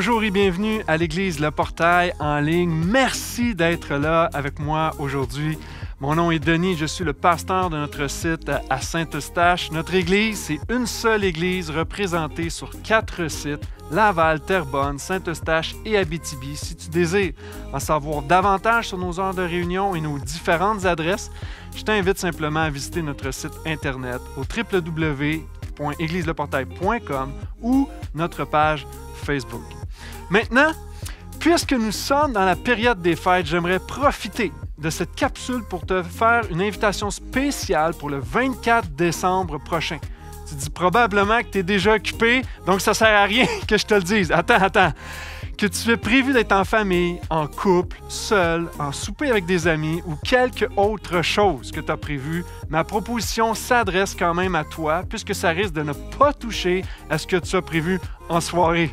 Bonjour et bienvenue à l'église Le Portail en ligne. Merci d'être là avec moi aujourd'hui. Mon nom est Denis, je suis le pasteur de notre site à Saint-Eustache. Notre église, c'est une seule église représentée sur quatre sites, Laval, Terrebonne, Saint-Eustache et Abitibi. Si tu désires en savoir davantage sur nos heures de réunion et nos différentes adresses, je t'invite simplement à visiter notre site internet au www.égliseleportail.com ou notre page Facebook. Maintenant, puisque nous sommes dans la période des fêtes, j'aimerais profiter de cette capsule pour te faire une invitation spéciale pour le 24 décembre prochain. Tu dis probablement que tu es déjà occupé, donc ça sert à rien que je te le dise. Attends, attends. Que tu es prévu d'être en famille, en couple, seul, en souper avec des amis ou quelque autre chose que tu as prévu, ma proposition s'adresse quand même à toi puisque ça risque de ne pas toucher à ce que tu as prévu en soirée.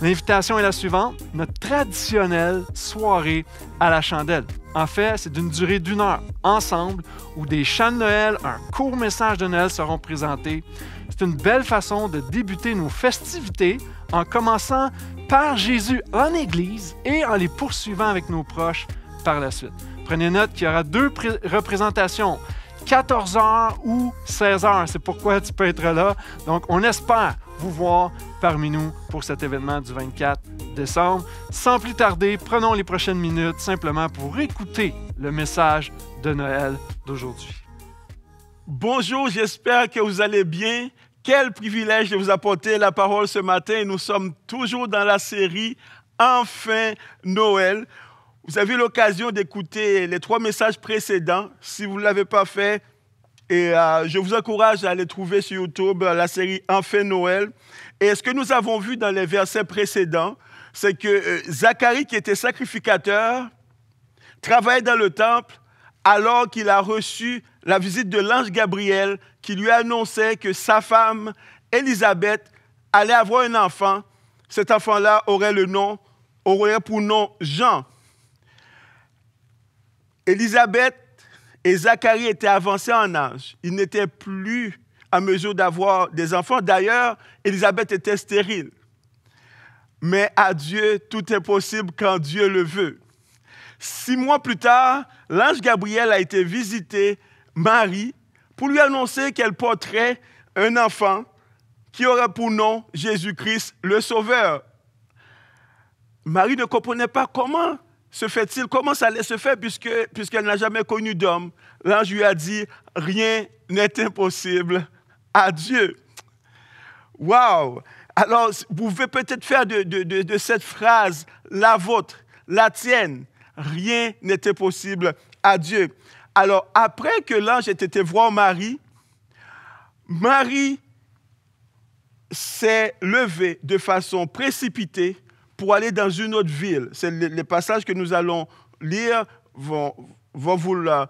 L'invitation est la suivante, notre traditionnelle soirée à la chandelle. En fait, c'est d'une durée d'une heure ensemble où des chants de Noël, un court message de Noël seront présentés. C'est une belle façon de débuter nos festivités en commençant par Jésus en Église et en les poursuivant avec nos proches par la suite. Prenez note qu'il y aura deux représentations. 14h ou 16h. C'est pourquoi tu peux être là. Donc, on espère vous voir parmi nous pour cet événement du 24 décembre. Sans plus tarder, prenons les prochaines minutes simplement pour écouter le message de Noël d'aujourd'hui. Bonjour, j'espère que vous allez bien. Quel privilège de vous apporter la parole ce matin. Nous sommes toujours dans la série Enfin Noël. Vous avez l'occasion d'écouter les trois messages précédents. Si vous ne l'avez pas fait, et, euh, je vous encourage à les trouver sur YouTube la série Enfin Noël. Et ce que nous avons vu dans les versets précédents, c'est que euh, Zacharie, qui était sacrificateur, travaillait dans le temple alors qu'il a reçu la visite de l'ange Gabriel qui lui annonçait que sa femme, Élisabeth, allait avoir un enfant. Cet enfant-là aurait le nom, aurait pour nom Jean. Élisabeth et Zacharie étaient avancés en âge. Ils n'étaient plus à mesure d'avoir des enfants. D'ailleurs, Élisabeth était stérile. Mais à Dieu, tout est possible quand Dieu le veut. Six mois plus tard, l'ange Gabriel a été visiter Marie pour lui annoncer qu'elle porterait un enfant qui aurait pour nom Jésus-Christ le Sauveur. Marie ne comprenait pas comment se fait-il Comment ça allait se faire puisqu'elle n'a jamais connu d'homme L'ange lui a dit, rien n'est impossible à Dieu. Waouh Alors, vous pouvez peut-être faire de, cette phrase la vôtre, la tienne. Rien n'était possible à Dieu. Alors, après que l'ange ait été voir Marie, Marie s'est levée de façon précipitée pour aller dans une autre ville. C'est le passage passages que nous allons lire vont, vous, le,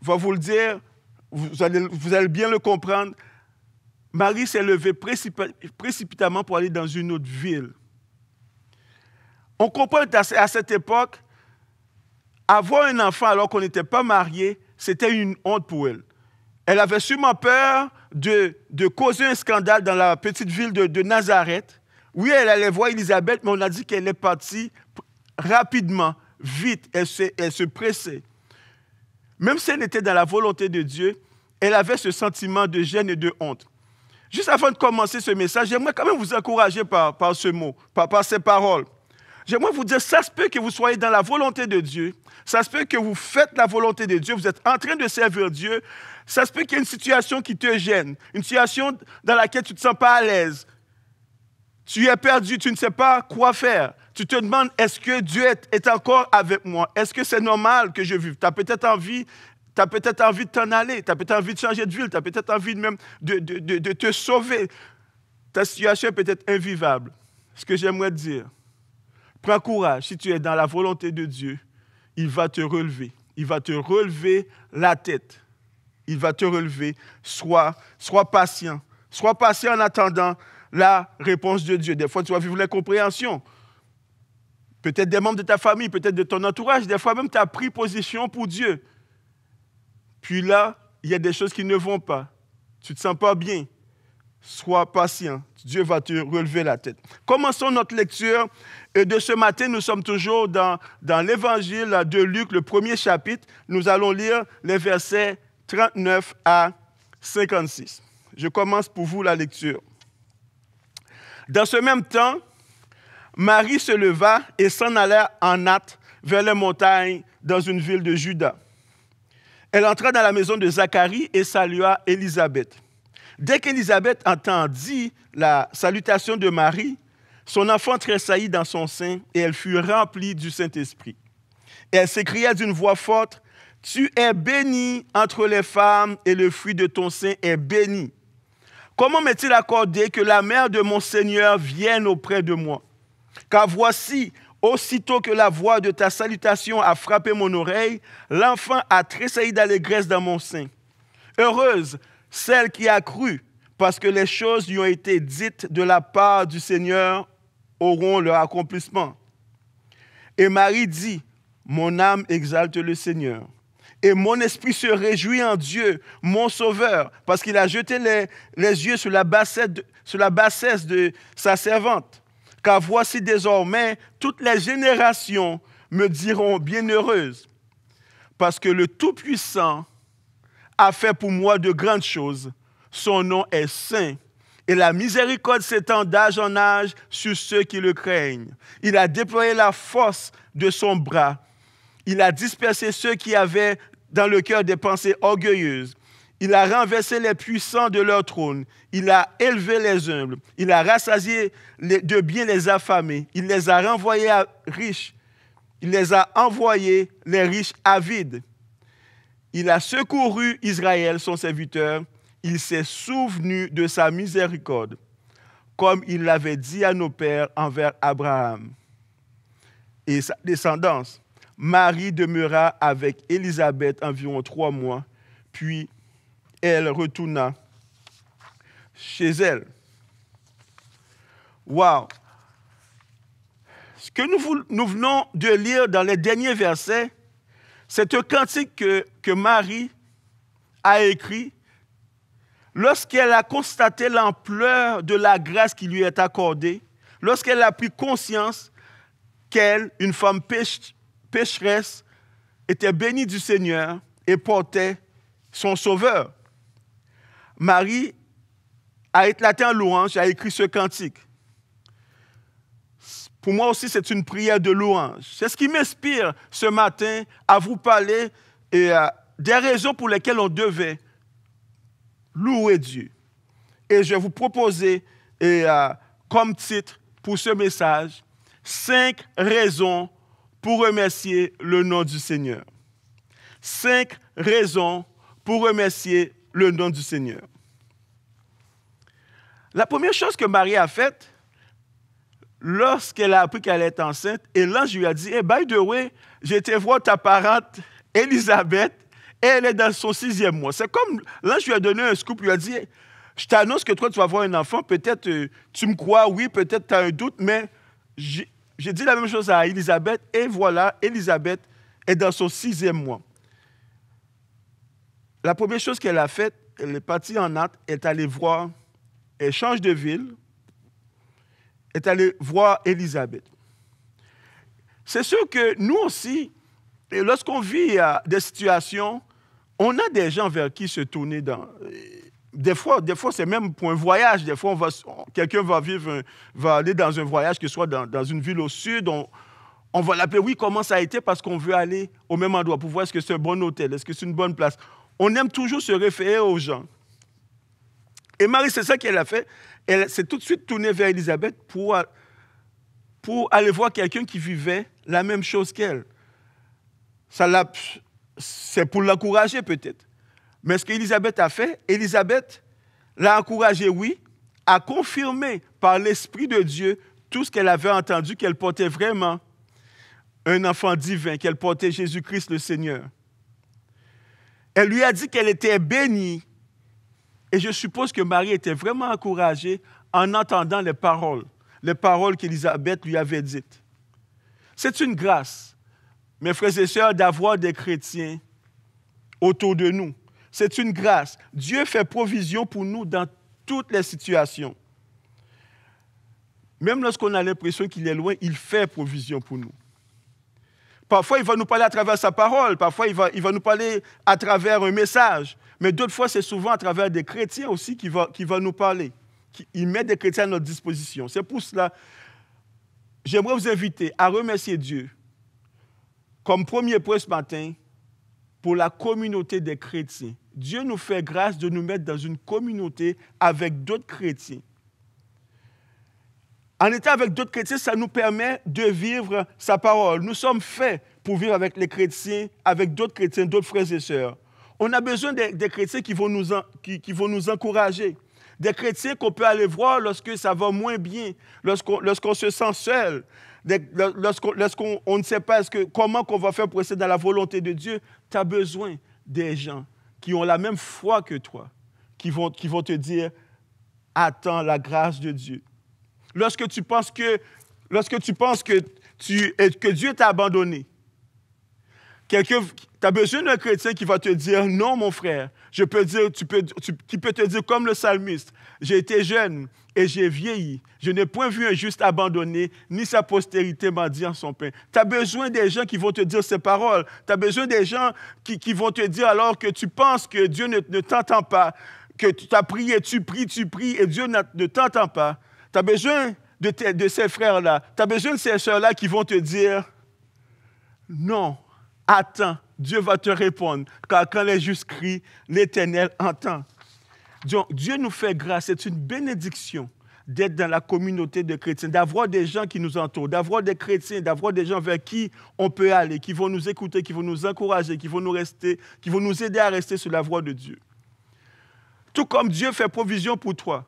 vous, le, dire. Vous allez, bien le comprendre. Marie s'est levée précipitamment pour aller dans une autre ville. On comprend à cette époque, avoir un enfant alors qu'on n'était pas marié, c'était une honte pour elle. Elle avait sûrement peur de, causer un scandale dans la petite ville de Nazareth. Oui, elle allait voir Elisabeth, mais on a dit qu'elle est partie rapidement, vite, elle se, elle se pressait. Même si elle était dans la volonté de Dieu, elle avait ce sentiment de gêne et de honte. Juste avant de commencer ce message, j'aimerais quand même vous encourager par, par ce mot, par, par ces paroles. J'aimerais vous dire, ça se peut que vous soyez dans la volonté de Dieu, ça se peut que vous faites la volonté de Dieu, vous êtes en train de servir Dieu, ça se peut qu'il y ait une situation qui te gêne, une situation dans laquelle tu ne te sens pas à l'aise, tu es perdu, tu ne sais pas quoi faire. Tu te demandes, est-ce que Dieu est, encore avec moi? Est-ce que c'est normal que je vive? Tu as peut-être envie peut envie de t'en aller, tu as peut-être envie de changer de ville, tu as peut-être envie même de, te sauver. Ta situation est peut-être invivable. Ce que j'aimerais te dire, prends courage. Si tu es dans la volonté de Dieu, il va te relever. Il va te relever la tête. Il va te relever. Sois, sois patient. Sois patient en attendant la réponse de Dieu. Des fois, tu vas vivre compréhension, Peut-être des membres de ta famille, peut-être de ton entourage. Des fois même, tu as pris position pour Dieu. Puis là, il y a des choses qui ne vont pas. Tu ne te sens pas bien. Sois patient. Dieu va te relever la tête. Commençons notre lecture. Et de ce matin, nous sommes toujours dans, dans l'évangile de Luc, le premier chapitre. Nous allons lire les versets 39 à 56. Je commence pour vous la lecture. Dans ce même temps, Marie se leva et s'en alla en hâte vers les montagnes dans une ville de Juda. Elle entra dans la maison de Zacharie et salua Élisabeth. Dès qu'Élisabeth entendit la salutation de Marie, son enfant tressaillit dans son sein et elle fut remplie du Saint-Esprit. Elle s'écria d'une voix forte, Tu es bénie entre les femmes et le fruit de ton sein est béni. Comment m'est-il accordé que la mère de mon Seigneur vienne auprès de moi Car voici, aussitôt que la voix de ta salutation a frappé mon oreille, l'enfant a tressailli d'allégresse dans mon sein. Heureuse celle qui a cru, parce que les choses lui ont été dites de la part du Seigneur auront leur accomplissement. Et Marie dit, mon âme exalte le Seigneur et mon esprit se réjouit en Dieu, mon Sauveur, parce qu'il a jeté les, les yeux sur la, bassesse de, sur la bassesse de sa servante. Car voici désormais, toutes les générations me diront bienheureuse, parce que le Tout-Puissant a fait pour moi de grandes choses. Son nom est saint et la miséricorde s'étend d'âge en âge sur ceux qui le craignent. Il a déployé la force de son bras. Il a dispersé ceux qui avaient dans le cœur des pensées orgueilleuses. Il a renversé les puissants de leur trône. Il a élevé les humbles. Il a rassasié de bien les affamés. Il les a renvoyés riches. Il les a envoyés, les riches, avides. Il a secouru Israël, son serviteur. Il s'est souvenu de sa miséricorde, comme il l'avait dit à nos pères envers Abraham et sa descendance. Marie demeura avec Élisabeth environ trois mois, puis elle retourna chez elle. Wow! Ce que nous, venons de lire dans les derniers versets, c'est un cantique que, Marie a écrit lorsqu'elle a constaté l'ampleur de la grâce qui lui est accordée, lorsqu'elle a pris conscience qu'elle, une femme pêche pécheresse, était bénie du Seigneur et portait son Sauveur. Marie a éclaté en louange a écrit ce cantique. Pour moi aussi, c'est une prière de louange. C'est ce qui m'inspire ce matin à vous parler euh, des raisons pour lesquelles on devait louer Dieu. Et je vais vous proposer euh, comme titre pour ce message, cinq raisons pour remercier le nom du Seigneur. Cinq raisons pour remercier le nom du Seigneur. La première chose que Marie a faite, lorsqu'elle a appris qu'elle est enceinte, et l'ange lui a dit, et eh, by the way, j'étais voir ta parente Elisabeth, elle est dans son sixième mois. C'est comme là, je lui a donné un scoop, lui a dit, je t'annonce que toi, tu vas avoir un enfant, peut-être euh, tu me crois, oui, peut-être tu as un doute, mais j'ai dit la même chose à Elisabeth, et voilà, Elisabeth est dans son sixième mois. La première chose qu'elle a faite, elle est partie en hâte, elle est allée voir, elle change de ville, est allée voir Elisabeth. C'est sûr que nous aussi, lorsqu'on vit euh, des situations, on a des gens vers qui se tourner dans, des fois, des fois c'est même pour un voyage. Des fois, on va, quelqu'un va vivre, va aller dans un voyage, que ce soit dans, une ville au sud. On, va l'appeler, oui, comment ça a été, parce qu'on veut aller au même endroit pour voir est-ce que c'est un bon hôtel, est-ce que c'est une bonne place. On aime toujours se référer aux gens. Et Marie, c'est ça qu'elle a fait. Elle s'est tout de suite tournée vers Elisabeth pour, pour aller voir quelqu'un qui vivait la même chose qu'elle. Ça c'est pour l'encourager peut-être. Mais ce qu'Élisabeth a fait, Élisabeth l'a encouragée, oui, à confirmer par l'Esprit de Dieu tout ce qu'elle avait entendu qu'elle portait vraiment un enfant divin, qu'elle portait Jésus-Christ le Seigneur. Elle lui a dit qu'elle était bénie. Et je suppose que Marie était vraiment encouragée en entendant les paroles, les paroles qu'Élisabeth lui avait dites. C'est une grâce, mes frères et sœurs, d'avoir des chrétiens autour de nous c'est une grâce. Dieu fait provision pour nous dans toutes les situations. Même lorsqu'on a l'impression qu'il est loin, il fait provision pour nous. Parfois, il va nous parler à travers sa parole, parfois, il va, nous parler à travers un message, mais d'autres fois, c'est souvent à travers des chrétiens aussi qu'il va, qui va nous parler. Il met des chrétiens à notre disposition. C'est pour cela, j'aimerais vous inviter à remercier Dieu comme premier point ce matin pour la communauté des chrétiens Dieu nous fait grâce de nous mettre dans une communauté avec d'autres chrétiens. En étant avec d'autres chrétiens, ça nous permet de vivre sa parole. Nous sommes faits pour vivre avec les chrétiens, avec d'autres chrétiens, d'autres frères et sœurs. On a besoin des, chrétiens qui vont, nous qui, vont nous encourager des chrétiens qu'on peut aller voir lorsque ça va moins bien, lorsqu'on se sent seul, lorsqu'on ne sait pas -ce que, comment qu'on va faire pour rester dans la volonté de Dieu. Tu as besoin des gens qui ont la même foi que toi, qui vont, qui vont te dire, attends la grâce de Dieu. Lorsque tu penses que, lorsque tu penses que, tu, que Dieu t'a abandonné, quelqu'un tu as besoin d'un chrétien qui va te dire non, mon frère. Je peux dire, tu peux, qui te dire comme le psalmiste J'ai été jeune et j'ai vieilli. Je n'ai point vu un juste abandonné, ni sa postérité en son pain. Tu as besoin des gens qui vont te dire ces paroles. Tu as besoin des gens qui, vont te dire alors que tu penses que Dieu ne, ne t'entend pas, que tu as prié, tu pries, tu pries et Dieu ne t'entend pas. Tu as besoin de, de ces frères-là. Tu as besoin de ces soeurs là qui vont te dire Non, attends Dieu va te répondre. Car quand les justes crient, l'Éternel entend. Donc Dieu nous fait grâce. C'est une bénédiction d'être dans la communauté de chrétiens, d'avoir des gens qui nous entourent, d'avoir des chrétiens, d'avoir des gens vers qui on peut aller, qui vont nous écouter, qui vont nous encourager, qui vont nous rester, qui vont nous aider à rester sur la voie de Dieu. Tout comme Dieu fait provision pour toi,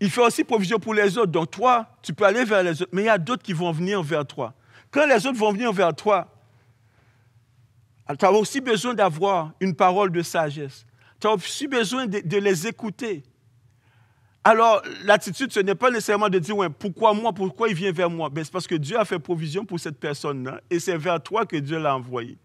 il fait aussi provision pour les autres. Donc toi, tu peux aller vers les autres, mais il y a d'autres qui vont venir vers toi. Quand les autres vont venir vers toi, tu as aussi besoin d'avoir une parole de sagesse. Tu as aussi besoin de, les écouter. Alors, l'attitude, ce n'est pas nécessairement de dire, pourquoi moi, pourquoi il vient vers moi ben, C'est parce que Dieu a fait provision pour cette personne-là et c'est vers toi que Dieu l'a envoyé.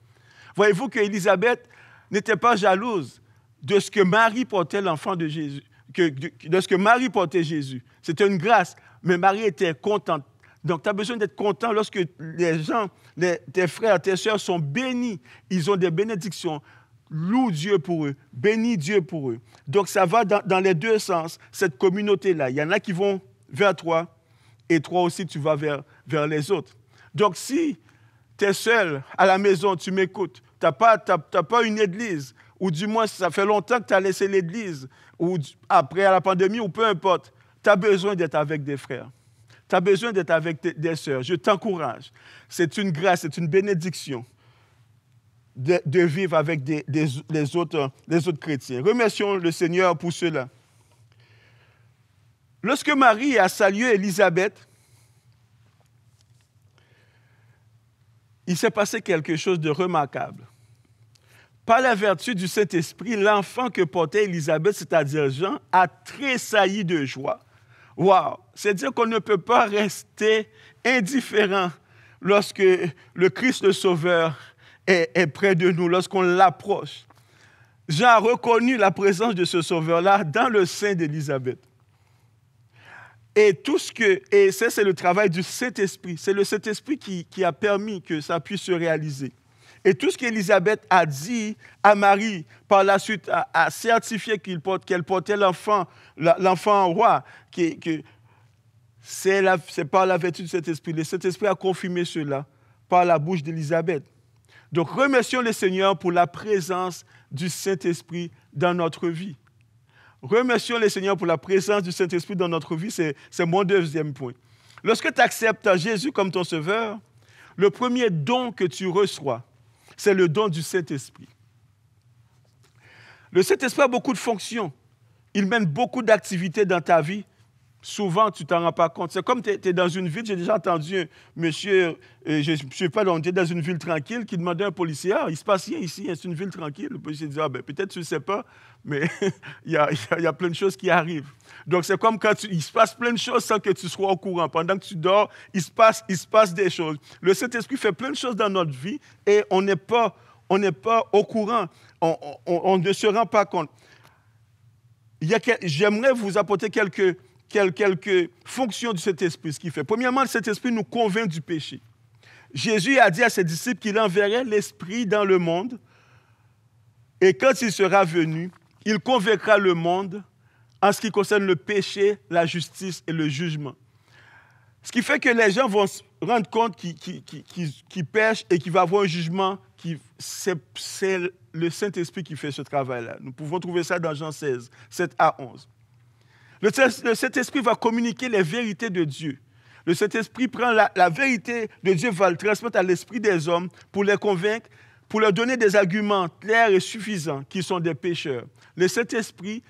Voyez-vous qu'Élisabeth n'était pas jalouse de ce que Marie portait l'enfant de Jésus, de ce que Marie portait Jésus. C'était une grâce, mais Marie était contente donc, tu as besoin d'être content lorsque les gens, tes frères, tes soeurs sont bénis. Ils ont des bénédictions. Loue Dieu pour eux. Bénis Dieu pour eux. Donc, ça va dans, les deux sens, cette communauté-là. Il y en a qui vont vers toi et toi aussi, tu vas vers, les autres. Donc, si tu es seul à la maison, tu m'écoutes, tu n'as pas, pas une église, ou du moins, ça fait longtemps que tu as laissé l'église, ou après la pandémie, ou peu importe, tu as besoin d'être avec des frères. Tu as besoin d'être avec des sœurs. Je t'encourage. C'est une grâce, c'est une bénédiction de, vivre avec les, autres, les autres chrétiens. Remercions le Seigneur pour cela. Lorsque Marie a salué Élisabeth, il s'est passé quelque chose de remarquable. Par la vertu du Saint-Esprit, l'enfant que portait Élisabeth, c'est-à-dire Jean, a tressailli de joie Waouh! C'est dire qu'on ne peut pas rester indifférent lorsque le Christ le Sauveur est, près de nous, lorsqu'on l'approche. Jean a reconnu la présence de ce Sauveur-là dans le sein d'Élisabeth. Et tout ce que, et ça, c'est le travail du Saint-Esprit. C'est le Saint-Esprit qui a permis que ça puisse se réaliser. Et tout ce qu'Élisabeth a dit à Marie, par la suite, a, certifié qu'elle porte, portait l'enfant, l'enfant roi, qui, c'est, par la vertu de cet esprit. Le Saint-Esprit a confirmé cela par la bouche d'Élisabeth. Donc remercions le Seigneur pour la présence du Saint-Esprit dans notre vie. Remercions le Seigneur pour la présence du Saint-Esprit dans notre vie, c'est, mon deuxième point. Lorsque tu acceptes Jésus comme ton Sauveur, le premier don que tu reçois, c'est le don du Saint-Esprit. Le Saint-Esprit a beaucoup de fonctions. Il mène beaucoup d'activités dans ta vie. Souvent, tu ne t'en rends pas compte. C'est comme tu es, dans une ville, j'ai déjà entendu un monsieur, euh, je ne sais pas, dans une ville tranquille, qui demandait à un policier, ah, il se passe rien ici, c'est une ville tranquille. Le policier disait, « ah, ben, peut-être tu ne sais pas, mais il, y a, y, a, plein de choses qui arrivent. Donc, c'est comme quand il se passe plein de choses sans que tu sois au courant. Pendant que tu dors, il se passe, il se passe des choses. Le Saint-Esprit fait plein de choses dans notre vie et on n'est pas, on pas au courant. On, on ne se rend pas compte. J'aimerais vous apporter quelques quelques fonctions de cet esprit. Ce qu'il fait, premièrement, cet esprit nous convainc du péché. Jésus a dit à ses disciples qu'il enverrait l'esprit dans le monde et quand il sera venu, il convaincra le monde en ce qui concerne le péché, la justice et le jugement. Ce qui fait que les gens vont se rendre compte qu'ils pêchent et qu'il va avoir un jugement. C'est le Saint-Esprit qui fait ce travail-là. Nous pouvons trouver ça dans Jean 16, 7 à 11. Le Saint-Esprit va communiquer les vérités de Dieu. Le Saint-Esprit prend la, vérité de Dieu, va le transmettre à l'esprit des hommes pour les convaincre, pour leur donner des arguments clairs et suffisants qu'ils sont des pécheurs. Le Saint-Esprit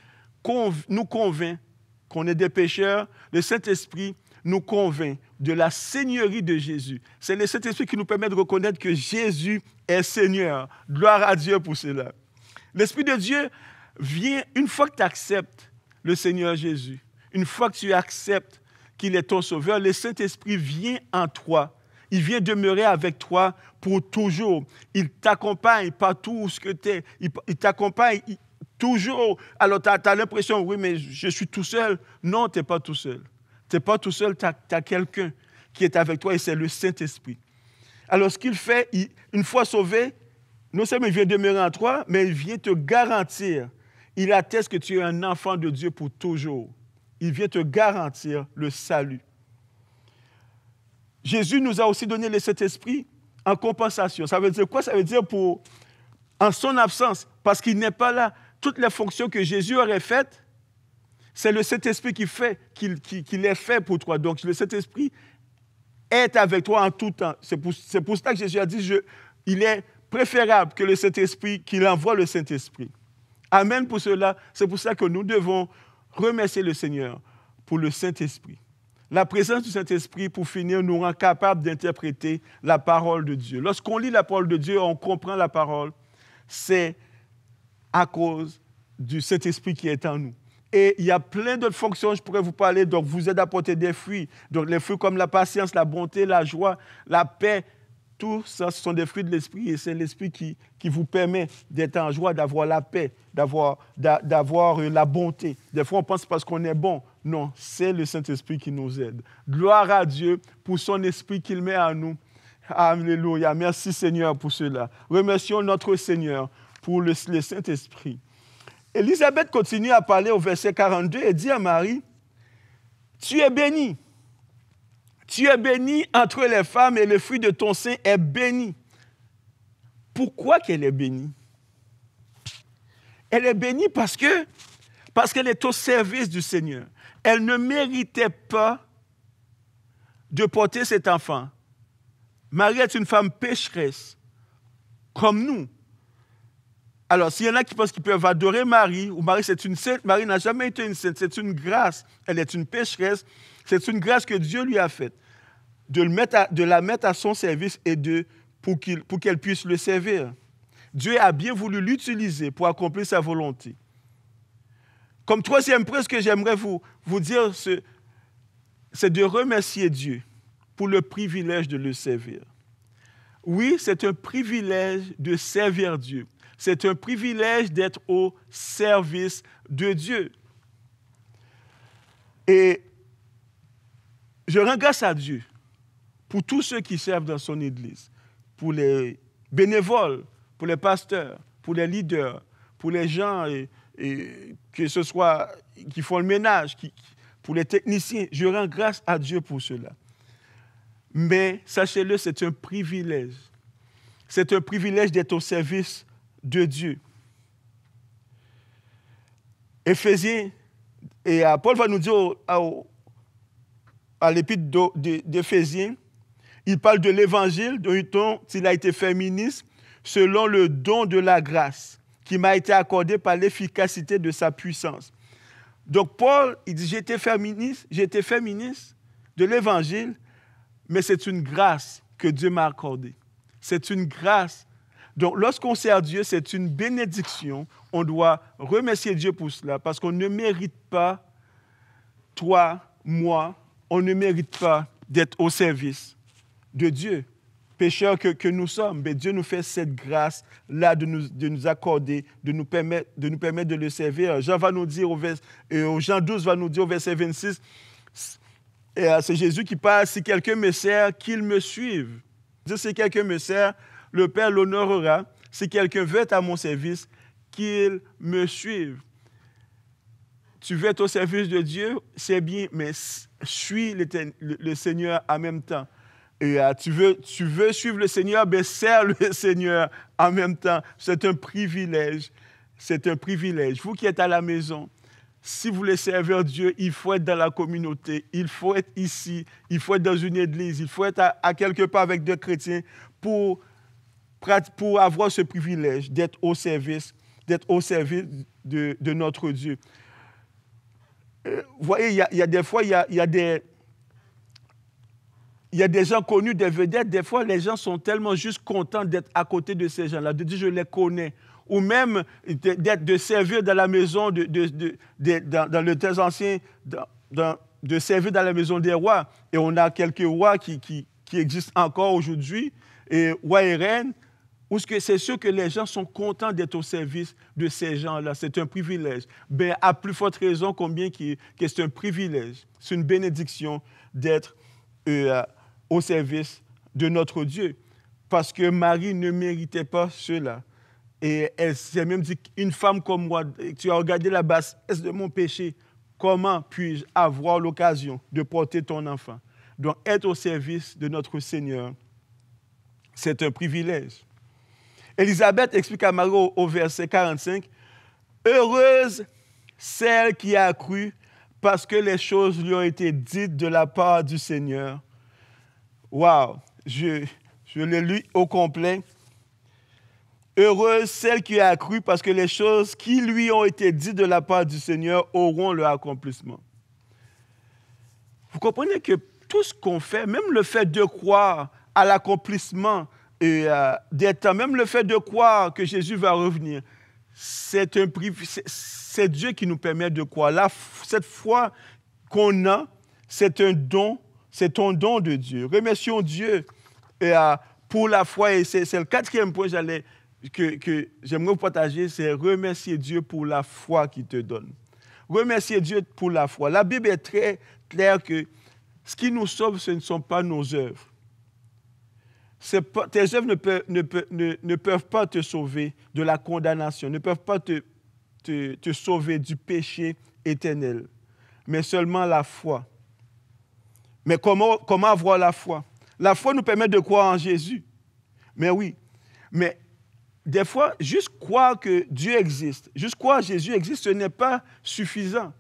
nous convainc qu'on est des pécheurs. Le Saint-Esprit nous convainc de la seigneurie de Jésus. C'est le Saint-Esprit qui nous permet de reconnaître que Jésus est Seigneur. Gloire à Dieu pour cela. L'Esprit de Dieu vient une fois que tu acceptes le Seigneur Jésus, une fois que tu acceptes qu'il est ton sauveur, le Saint-Esprit vient en toi. Il vient demeurer avec toi pour toujours. Il t'accompagne partout où tu es. Il t'accompagne toujours. Alors, tu as, l'impression, oui, mais je suis tout seul. Non, tu n'es pas tout seul. Tu n'es pas tout seul, tu as, quelqu'un qui est avec toi et c'est le Saint-Esprit. Alors, ce qu'il fait, une fois sauvé, non seulement il vient demeurer en toi, mais il vient te garantir il atteste que tu es un enfant de Dieu pour toujours. Il vient te garantir le salut. Jésus nous a aussi donné le Saint-Esprit en compensation. Ça veut dire quoi Ça veut dire pour, en son absence, parce qu'il n'est pas là, toutes les fonctions que Jésus aurait faites, c'est le Saint-Esprit qui, fait, qui, les fait pour toi. Donc le Saint-Esprit est avec toi en tout temps. C'est pour, ça que Jésus a dit, je, il est préférable que le Saint-Esprit, qu'il envoie le Saint-Esprit. Amen pour cela. C'est pour ça que nous devons remercier le Seigneur pour le Saint-Esprit. La présence du Saint-Esprit, pour finir, nous rend capable d'interpréter la parole de Dieu. Lorsqu'on lit la parole de Dieu, on comprend la parole. C'est à cause du Saint-Esprit qui est en nous. Et il y a plein d'autres fonctions, je pourrais vous parler. Donc, vous aide à porter des fruits. Donc, les fruits comme la patience, la bonté, la joie, la paix, tout ça, ce sont des fruits de l'esprit et c'est l'esprit qui, qui vous permet d'être en joie, d'avoir la paix, d'avoir, d'avoir euh, la bonté. Des fois, on pense parce qu'on est bon. Non, c'est le Saint-Esprit qui nous aide. Gloire à Dieu pour son esprit qu'il met à nous. Alléluia. Merci Seigneur pour cela. Remercions notre Seigneur pour le, le Saint-Esprit. Élisabeth continue à parler au verset 42 et dit à Marie, Tu es bénie tu es bénie entre les femmes et le fruit de ton sein est béni. Pourquoi qu'elle est bénie? Elle est bénie parce que parce qu'elle est au service du Seigneur. Elle ne méritait pas de porter cet enfant. Marie est une femme pécheresse, comme nous. Alors, s'il y en a qui pensent qu'ils peuvent adorer Marie, ou Marie c'est une sainte, Marie n'a jamais été une sainte, c'est une grâce. Elle est une pécheresse. C'est une grâce que Dieu lui a faite, de, la mettre à son service et de, pour qu'elle puisse le servir. Dieu a bien voulu l'utiliser pour accomplir sa volonté. Comme troisième presse que j'aimerais vous, vous dire, c'est de remercier Dieu pour le privilège de le servir. Oui, c'est un privilège de servir Dieu. C'est un privilège d'être au service de Dieu. Et je rends grâce à Dieu pour tous ceux qui servent dans son Église, pour les bénévoles, pour les pasteurs, pour les leaders, pour les gens, et, que ce soit qui font le ménage, pour les techniciens. Je rends grâce à Dieu pour cela. Mais sachez-le, c'est un privilège. C'est un privilège d'être au service de Dieu. Éphésiens, et Paul va nous dire à l'épître d'Éphésiens, il parle de l'évangile dont il a été fait ministre selon le don de la grâce qui m'a été accordé par l'efficacité de sa puissance. Donc Paul, il dit, j'ai été j'étais féministe de l'évangile, mais c'est une grâce que Dieu m'a accordée. C'est une grâce. Donc lorsqu'on sert Dieu, c'est une bénédiction. On doit remercier Dieu pour cela parce qu'on ne mérite pas, toi, moi, on ne mérite pas d'être au service de Dieu. Pécheurs que, nous sommes, mais Dieu nous fait cette grâce-là de nous, de nous, accorder, de nous, permettre, de nous permettre de le servir. Jean, va nous dire au vers, euh, Jean 12 va nous dire au verset 26, euh, c'est Jésus qui parle, si quelqu'un me sert, qu'il me suive. Si quelqu'un me sert, le Père l'honorera. Si quelqu'un veut être à mon service, qu'il me suive. Tu veux être au service de Dieu, c'est bien, mais suis le, Seigneur en même temps. Et euh, tu, veux, tu veux suivre le Seigneur, mais ben, sers le Seigneur en même temps. C'est un privilège. C'est un privilège. Vous qui êtes à la maison, si vous voulez servir Dieu, il faut être dans la communauté, il faut être ici, il faut être dans une église, il faut être à, quelque part avec des chrétiens pour, pour avoir ce privilège d'être au service, d'être au service de notre Dieu vous voyez, il y, a, des fois, il y a, il y a des... y a des gens connus, des vedettes, des fois les gens sont tellement juste contents d'être à côté de ces gens-là, de dire je les connais, ou même d'être, de servir dans la maison, de, de, dans, le temps ancien, de servir dans la maison des rois. Et on a quelques rois qui, qui, qui existent encore aujourd'hui, et rois et reines, ou c'est sûr que les gens sont contents d'être au service de ces gens-là. C'est un privilège. Ben, à plus forte raison, combien que, c'est un privilège, c'est une bénédiction d'être euh, au service de notre Dieu. Parce que Marie ne méritait pas cela. Et elle s'est même dit, une femme comme moi, tu as regardé la bassesse de mon péché, comment puis-je avoir l'occasion de porter ton enfant? Donc être au service de notre Seigneur, c'est un privilège. Élisabeth explique à Marie au, verset 45, Heureuse celle qui a cru parce que les choses lui ont été dites de la part du Seigneur. Waouh je, je le lis au complet. Heureuse celle qui a cru parce que les choses qui lui ont été dites de la part du Seigneur auront leur accomplissement. Vous comprenez que tout ce qu'on fait, même le fait de croire à l'accomplissement et euh, Même le fait de croire que Jésus va revenir, c'est un C'est Dieu qui nous permet de croire. cette foi qu'on a, c'est un don, c'est un don de Dieu. Remercions Dieu euh, pour la foi. Et c'est le quatrième point j'allais, que, que j'aimerais vous partager, c'est remercier Dieu pour la foi qu'il te donne. Remercier Dieu pour la foi. La Bible est très claire que ce qui nous sauve, ce ne sont pas nos œuvres tes œuvres ne, peuvent, ne, peuvent pas te sauver de la condamnation, ne peuvent pas te, te, sauver du péché éternel, mais seulement la foi. Mais comment, comment avoir la foi La foi nous permet de croire en Jésus. Mais oui, mais des fois, juste croire que Dieu existe, juste croire que Jésus existe, ce n'est pas suffisant.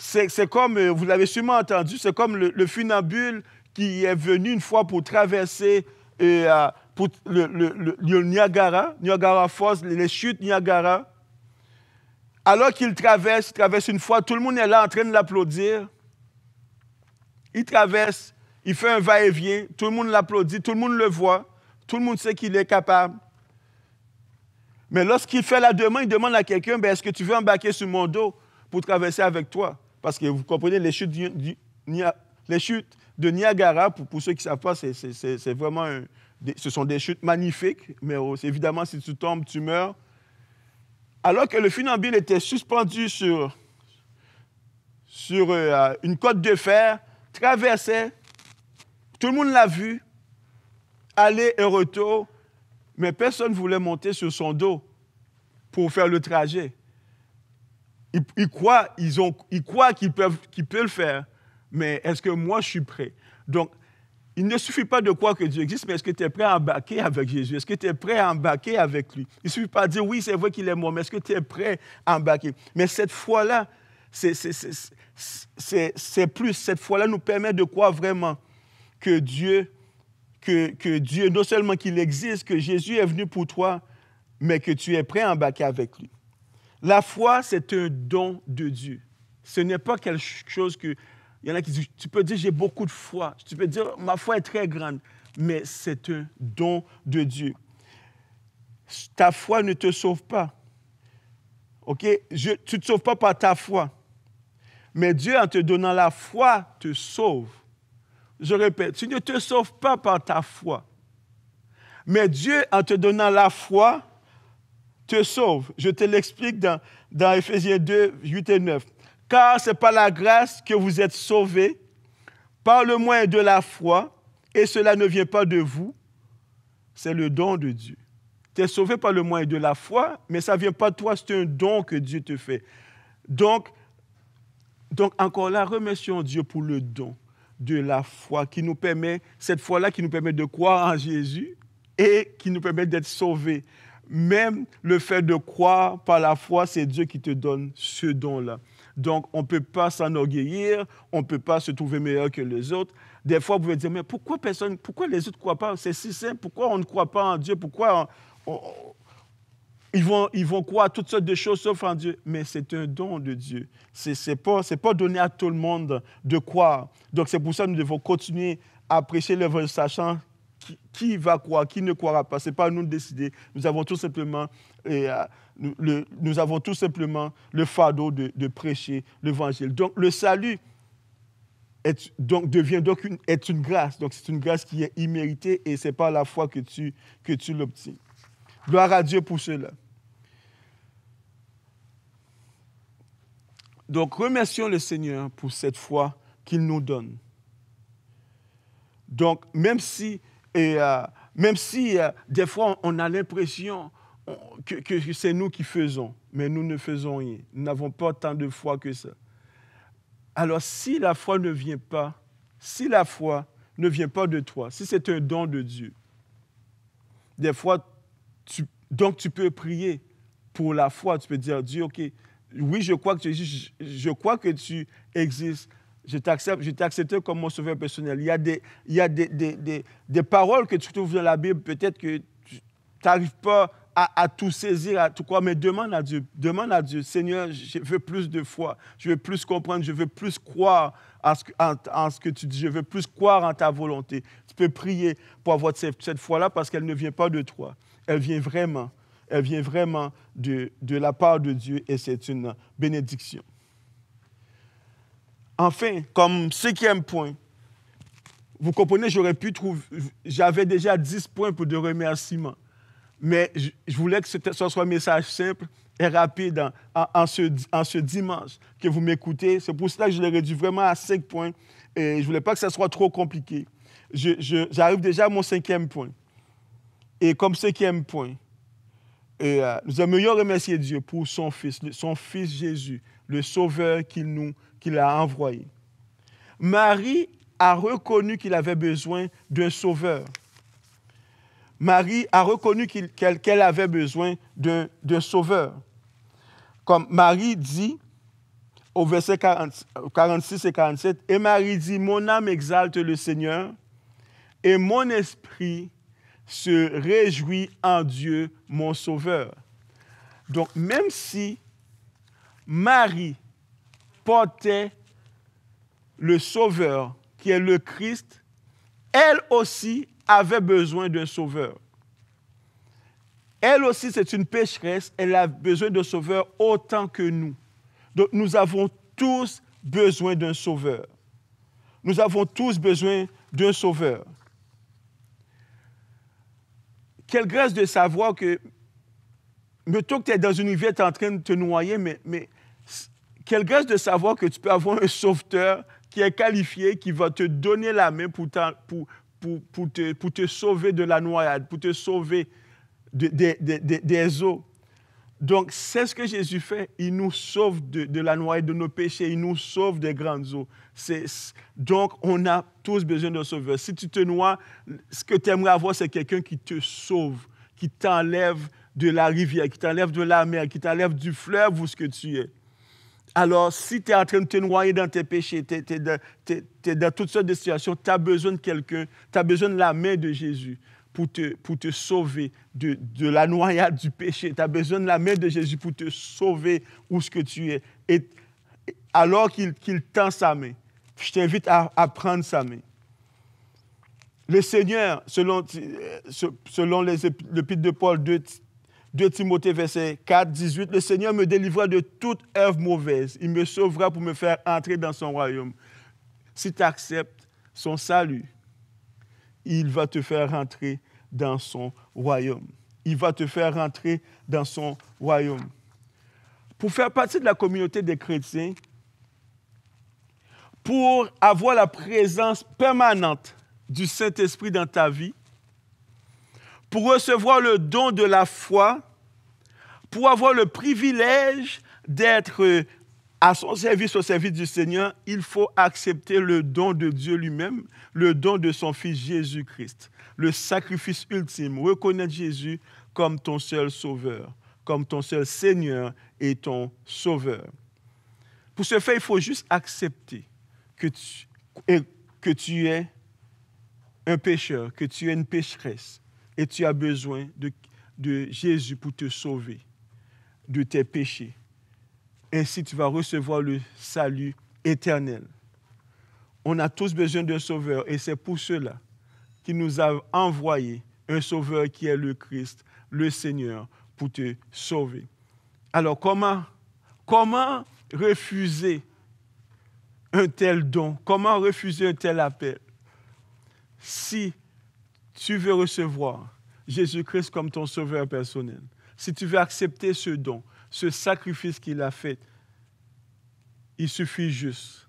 C'est comme, euh, vous l'avez sûrement entendu, c'est comme le funambule qui est venu une fois pour traverser euh, le, Niagara, Niagara Falls, les chutes Niagara. Alors qu'il traverse, il traverse une fois, tout le monde est là en train de l'applaudir. Il traverse, il fait un va-et-vient, tout le monde l'applaudit, tout le monde le voit, tout le monde sait qu'il est capable. Mais lorsqu'il fait la demande, il demande à quelqu'un, ben, est-ce que tu veux embarquer sur mon dos pour traverser avec toi? Parce que vous comprenez, les chutes du, du, les chutes de Niagara, pour, ceux qui ne savent pas, c'est vraiment ce sont des chutes magnifiques, mais évidemment, si tu tombes, tu meurs. Alors que le funambule était suspendu sur, sur euh, une côte de fer, traversait, tout le monde l'a vu, aller et retour, mais personne ne voulait monter sur son dos pour faire le trajet. Ils, ils croient qu'ils peuvent, qu'ils peut le faire, mais est-ce que moi je suis prêt? Donc, il ne suffit pas de croire que Dieu existe, mais est-ce que tu es prêt à embarquer avec Jésus? Est-ce que tu es prêt à embarquer avec lui? Il ne suffit pas de dire oui, c'est vrai qu'il est mort, mais est-ce que tu es prêt à embarquer? Mais cette foi-là, c'est plus. Cette foi-là nous permet de croire vraiment que Dieu, que, que Dieu, non seulement qu'il existe, que Jésus est venu pour toi, mais que tu es prêt à embarquer avec lui. La foi, c'est un don de Dieu. Ce n'est pas quelque chose que il y en a qui disent, tu peux dire j'ai beaucoup de foi, tu peux dire ma foi est très grande, mais c'est un don de Dieu. Ta foi ne te sauve pas. OK? tu ne te sauves pas par ta foi. Mais Dieu, en te donnant la foi, te sauve. Je répète, tu ne te sauves pas par ta foi. Mais Dieu, en te donnant la foi, te sauve. Je te l'explique dans, dans Ephésiens 2, 8 et 9 car c'est par la grâce que vous êtes sauvés, par le moyen de la foi, et cela ne vient pas de vous, c'est le don de Dieu. Tu es sauvé par le moyen de la foi, mais ça ne vient pas de toi, c'est un don que Dieu te fait. Donc, donc encore là, remercions Dieu pour le don de la foi qui nous permet, cette foi-là qui nous permet de croire en Jésus et qui nous permet d'être sauvés. Même le fait de croire par la foi, c'est Dieu qui te donne ce don-là. Donc, on ne peut pas s'enorgueillir, on ne peut pas se trouver meilleur que les autres. Des fois, vous pouvez dire, mais pourquoi, personne, pourquoi les autres ne croient pas C'est si simple. Pourquoi on ne croit pas en Dieu Pourquoi ils, vont, ils vont croire à toutes sortes de choses sauf en Dieu Mais c'est un don de Dieu. Ce n'est pas, pas donné à tout le monde de croire. Donc, c'est pour ça que nous devons continuer à prêcher l'œuvre, sachant qui, va croire, qui ne croira pas. Ce n'est pas à nous de décider. Nous avons tout simplement, euh, le, nous avons tout simplement le fardeau de, prêcher l'évangile. Donc le salut est, donc, devient donc une, est une grâce. Donc c'est une grâce qui est imméritée et c'est pas la foi que tu, que tu l'obtiens. Gloire à Dieu pour cela. Donc remercions le Seigneur pour cette foi qu'il nous donne. Donc, même si et euh, même si euh, des fois on a l'impression que, c'est nous qui faisons, mais nous ne faisons rien. Nous n'avons pas tant de foi que ça. Alors si la foi ne vient pas, si la foi ne vient pas de toi, si c'est un don de Dieu, des fois, donc tu peux prier pour la foi. Tu peux dire, Dieu, OK, oui, je crois que je crois que tu existes, je t'accepte, je comme mon sauveur personnel. Il y a des, il y des, paroles que tu trouves dans la Bible, peut-être que tu n'arrives pas à, tout saisir, à tout quoi, mais demande à Dieu, demande à Dieu, Seigneur, je veux plus de foi, je veux plus comprendre, je veux plus croire en ce, ce, que tu dis, je veux plus croire en ta volonté. Tu peux prier pour avoir cette, cette foi-là parce qu'elle ne vient pas de toi, elle vient vraiment, elle vient vraiment de, de la part de Dieu et c'est une bénédiction. Enfin, comme cinquième point, vous comprenez, j'aurais pu trouver, j'avais déjà 10 points pour de remerciements. Mais je voulais que ce soit un message simple et rapide en, ce, dimanche que vous m'écoutez. C'est pour cela que je l'ai réduit vraiment à 5 points. Et je ne voulais pas que ce soit trop compliqué. J'arrive déjà à mon cinquième point. Et comme cinquième point, euh, nous aimerions remercier Dieu pour son Fils, son Fils Jésus, le Sauveur qu'il nous, qu'il a envoyé. Marie a reconnu qu'il avait besoin d'un Sauveur. Marie a reconnu qu'elle avait besoin d'un Sauveur. Comme Marie dit au verset 40, 46 et 47, et Marie dit, mon âme exalte le Seigneur et mon esprit se réjouit en Dieu, mon Sauveur. Donc, même si Marie portait le Sauveur, qui est le Christ, elle aussi avait besoin d'un Sauveur. Elle aussi, c'est une pécheresse, elle a besoin d'un Sauveur autant que nous. Donc nous avons tous besoin d'un Sauveur. Nous avons tous besoin d'un Sauveur. Quelle grâce de savoir que, plutôt que tu es dans une rivière, tu es en train de te noyer, mais, mais quelle grâce de savoir que tu peux avoir un sauveteur qui est qualifié, qui va te donner la main pour, pour, pour, pour te, sauver de la noyade, pour te sauver de, des eaux. Donc, c'est ce que Jésus fait. Il nous sauve de, de, la noyade de nos péchés. Il nous sauve des grandes eaux. donc, on a tous besoin d'un sauveur. Si tu te noies, ce que tu aimerais avoir, c'est quelqu'un qui te sauve, qui t'enlève de la rivière, qui t'enlève de la mer, qui t'enlève du fleuve où ce que tu es. Alors, si tu es en train de te noyer dans tes péchés, tu es, dans toutes sortes de situations, tu as besoin de quelqu'un, tu as besoin de la main de Jésus pour te, pour te sauver de, la noyade du péché. Tu as besoin de la main de Jésus pour te sauver où ce que tu es. Et alors qu'il tend sa main, je t'invite à, à, prendre sa main. Le Seigneur, selon, euh, selon l'épître de Paul 2, 2 Timothée verset 4, 18, le Seigneur me délivra de toute œuvre mauvaise. Il me sauvera pour me faire entrer dans son royaume. Si tu acceptes son salut, il va te faire entrer dans son royaume. Il va te faire entrer dans son royaume. Pour faire partie de la communauté des chrétiens, pour avoir la présence permanente du Saint-Esprit dans ta vie, pour recevoir le don de la foi, pour avoir le privilège d'être euh, à son service, au service du Seigneur, il faut accepter le don de Dieu lui-même, le don de son Fils Jésus-Christ, le sacrifice ultime, reconnaître Jésus comme ton seul sauveur, comme ton seul Seigneur et ton sauveur. Pour ce faire, il faut juste accepter que tu, que tu es un pécheur, que tu es une pécheresse, et tu as besoin de, Jésus pour te sauver de tes péchés. Ainsi, tu vas recevoir le salut éternel. On a tous besoin d'un sauveur et c'est pour cela qu'il nous a envoyé un sauveur qui est le Christ, le Seigneur, pour te sauver. Alors comment, comment refuser un tel don Comment refuser un tel appel Si tu veux recevoir Jésus-Christ comme ton sauveur personnel, si tu veux accepter ce don, ce sacrifice qu'il a fait, il suffit juste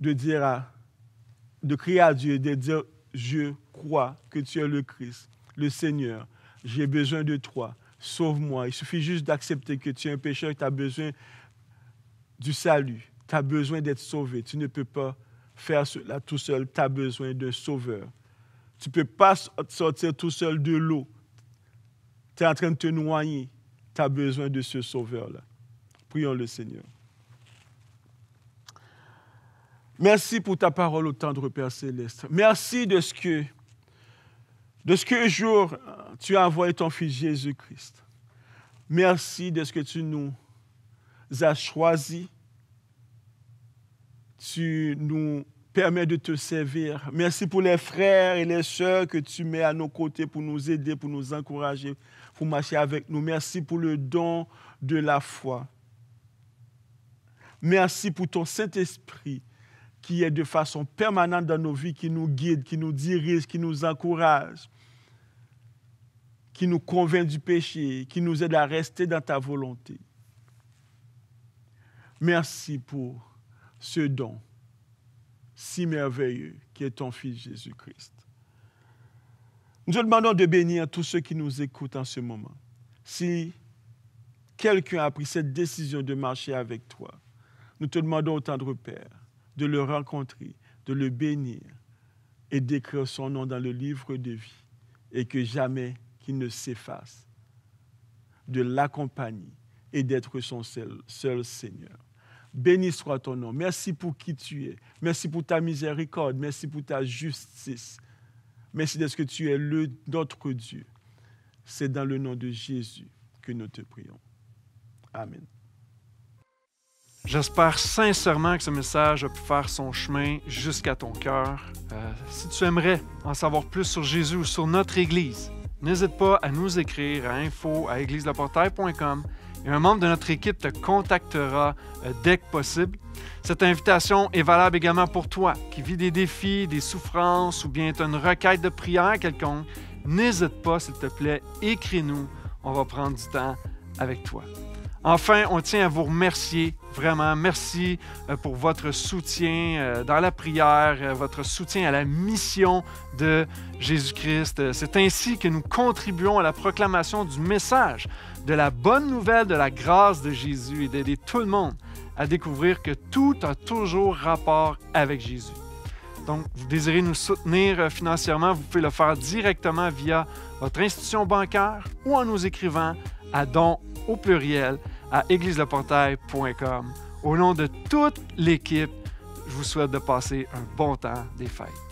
de dire à, de crier à Dieu, de dire, je crois que tu es le Christ, le Seigneur, j'ai besoin de toi, sauve-moi. Il suffit juste d'accepter que tu es un pécheur, tu as besoin du salut, tu as besoin d'être sauvé, tu ne peux pas faire cela tout seul, tu as besoin d'un sauveur tu ne peux pas sortir tout seul de l'eau. Tu es en train de te noyer. Tu as besoin de ce sauveur-là. Prions le Seigneur. Merci pour ta parole au tendre Père céleste. Merci de ce que, de ce que jour tu as envoyé ton Fils Jésus-Christ. Merci de ce que tu nous as choisis. Tu nous permet de te servir. Merci pour les frères et les sœurs que tu mets à nos côtés pour nous aider, pour nous encourager, pour marcher avec nous. Merci pour le don de la foi. Merci pour ton Saint-Esprit qui est de façon permanente dans nos vies, qui nous guide, qui nous dirige, qui nous encourage, qui nous convainc du péché, qui nous aide à rester dans ta volonté. Merci pour ce don si merveilleux qui est ton Fils Jésus-Christ. Nous te demandons de bénir tous ceux qui nous écoutent en ce moment. Si quelqu'un a pris cette décision de marcher avec toi, nous te demandons au tendre Père de le rencontrer, de le bénir et d'écrire son nom dans le livre de vie et que jamais qu'il ne s'efface, de l'accompagner et d'être son seul, seul Seigneur. Béni soit ton nom. Merci pour qui tu es. Merci pour ta miséricorde. Merci pour ta justice. Merci de ce que tu es le, notre Dieu. C'est dans le nom de Jésus que nous te prions. Amen. J'espère sincèrement que ce message a pu faire son chemin jusqu'à ton cœur. Euh, si tu aimerais en savoir plus sur Jésus ou sur notre Église, n'hésite pas à nous écrire à info à un membre de notre équipe te contactera euh, dès que possible. Cette invitation est valable également pour toi qui vis des défis, des souffrances ou bien une requête de prière quelconque. N'hésite pas, s'il te plaît, écris-nous. On va prendre du temps avec toi. Enfin, on tient à vous remercier vraiment. Merci euh, pour votre soutien euh, dans la prière, votre soutien à la mission de Jésus-Christ. C'est ainsi que nous contribuons à la proclamation du message de la bonne nouvelle de la grâce de Jésus et d'aider tout le monde à découvrir que tout a toujours rapport avec Jésus. Donc, vous désirez nous soutenir euh, financièrement, vous pouvez le faire directement via votre institution bancaire ou en nous écrivant à don au pluriel à égliseleportail.com. Au nom de toute l'équipe, je vous souhaite de passer un bon temps des fêtes.